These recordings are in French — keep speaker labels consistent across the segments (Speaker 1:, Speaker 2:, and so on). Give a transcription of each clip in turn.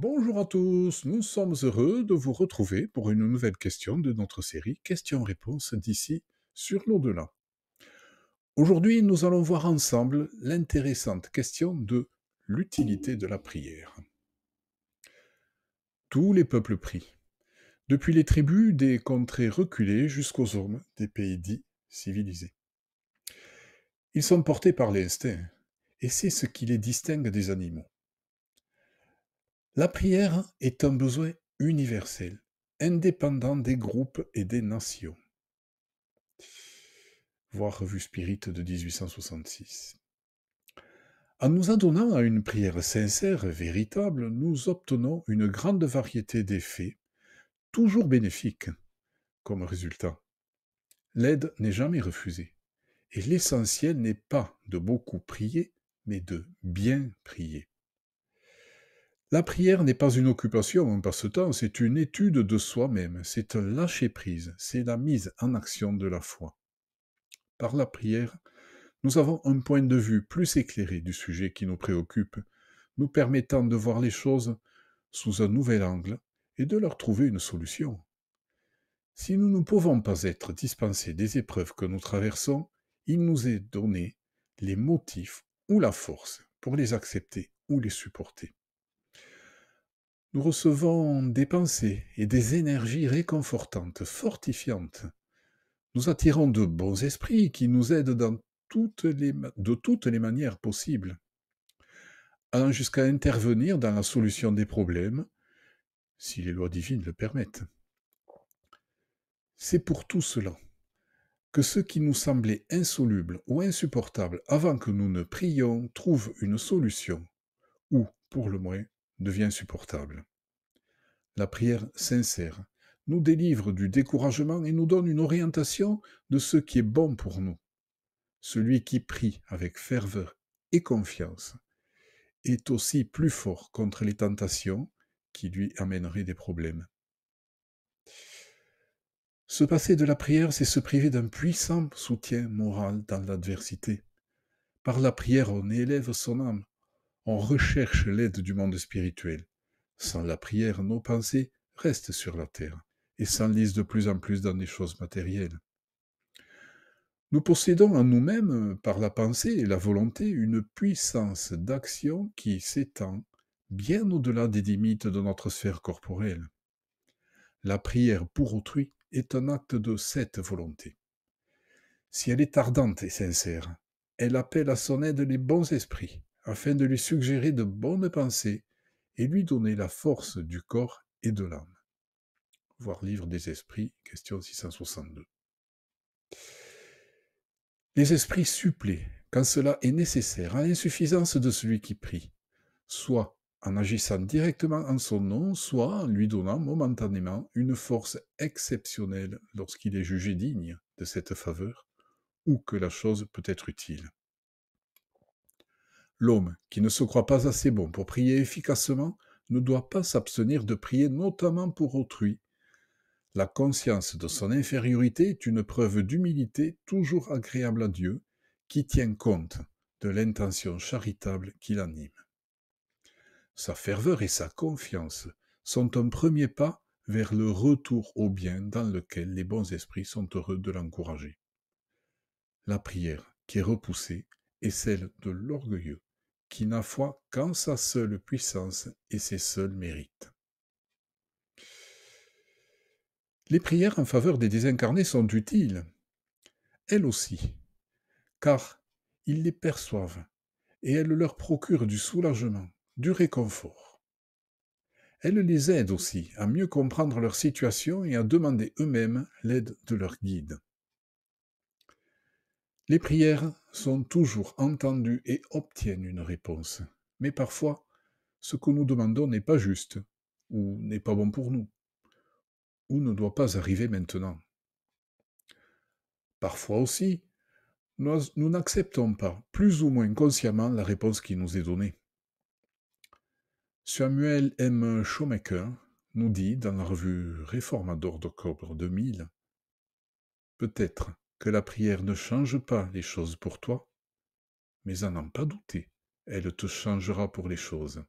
Speaker 1: Bonjour à tous, nous sommes heureux de vous retrouver pour une nouvelle question de notre série Questions-réponses d'ici sur l'au-delà. Aujourd'hui, nous allons voir ensemble l'intéressante question de l'utilité de la prière. Tous les peuples prient, depuis les tribus des contrées reculées jusqu'aux hommes des pays dits civilisés. Ils sont portés par l'instinct, et c'est ce qui les distingue des animaux. La prière est un besoin universel, indépendant des groupes et des nations. Voir Revue Spirit de 1866. En nous adonnant à une prière sincère et véritable, nous obtenons une grande variété d'effets, toujours bénéfiques, comme résultat. L'aide n'est jamais refusée, et l'essentiel n'est pas de beaucoup prier, mais de bien prier. La prière n'est pas une occupation en passe temps, c'est une étude de soi-même, c'est un lâcher-prise, c'est la mise en action de la foi. Par la prière, nous avons un point de vue plus éclairé du sujet qui nous préoccupe, nous permettant de voir les choses sous un nouvel angle et de leur trouver une solution. Si nous ne pouvons pas être dispensés des épreuves que nous traversons, il nous est donné les motifs ou la force pour les accepter ou les supporter recevons des pensées et des énergies réconfortantes, fortifiantes. Nous attirons de bons esprits qui nous aident de toutes les manières possibles, allant jusqu'à intervenir dans la solution des problèmes, si les lois divines le permettent. C'est pour tout cela que ce qui nous semblait insoluble ou insupportable avant que nous ne prions trouve une solution, ou, pour le moins, devient supportable. La prière sincère nous délivre du découragement et nous donne une orientation de ce qui est bon pour nous. Celui qui prie avec ferveur et confiance est aussi plus fort contre les tentations qui lui amèneraient des problèmes. Se passer de la prière, c'est se priver d'un puissant soutien moral dans l'adversité. Par la prière, on élève son âme, on recherche l'aide du monde spirituel. Sans la prière, nos pensées restent sur la terre et s'enlisent de plus en plus dans les choses matérielles. Nous possédons en nous-mêmes, par la pensée et la volonté, une puissance d'action qui s'étend bien au-delà des limites de notre sphère corporelle. La prière pour autrui est un acte de cette volonté. Si elle est ardente et sincère, elle appelle à son aide les bons esprits, afin de lui suggérer de bonnes pensées et lui donner la force du corps et de l'âme. Voir Livre des Esprits, question 662. Les esprits suppléent, quand cela est nécessaire, à l'insuffisance de celui qui prie, soit en agissant directement en son nom, soit en lui donnant momentanément une force exceptionnelle lorsqu'il est jugé digne de cette faveur, ou que la chose peut être utile. L'homme qui ne se croit pas assez bon pour prier efficacement ne doit pas s'abstenir de prier notamment pour autrui. La conscience de son infériorité est une preuve d'humilité toujours agréable à Dieu, qui tient compte de l'intention charitable qui l'anime. Sa ferveur et sa confiance sont un premier pas vers le retour au bien dans lequel les bons esprits sont heureux de l'encourager. La prière qui est repoussée est celle de l'orgueilleux qui n'a foi qu'en sa seule puissance et ses seuls mérites. Les prières en faveur des désincarnés sont utiles, elles aussi, car ils les perçoivent et elles leur procurent du soulagement, du réconfort. Elles les aident aussi à mieux comprendre leur situation et à demander eux-mêmes l'aide de leur guide. Les prières sont toujours entendues et obtiennent une réponse. Mais parfois, ce que nous demandons n'est pas juste, ou n'est pas bon pour nous, ou ne doit pas arriver maintenant. Parfois aussi, nous n'acceptons pas, plus ou moins consciemment, la réponse qui nous est donnée. Samuel M. Schomaker nous dit dans la revue Réformateur d'octobre 2000 Peut-être que la prière ne change pas les choses pour toi, mais à n'en pas douter, elle te changera pour les choses.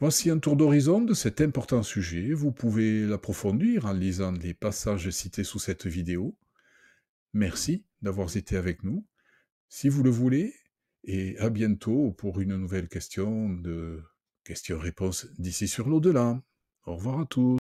Speaker 1: Voici un tour d'horizon de cet important sujet. Vous pouvez l'approfondir en lisant les passages cités sous cette vidéo. Merci d'avoir été avec nous. Si vous le voulez, et à bientôt pour une nouvelle question de questions-réponses d'ici sur l'au-delà. Au revoir à tous.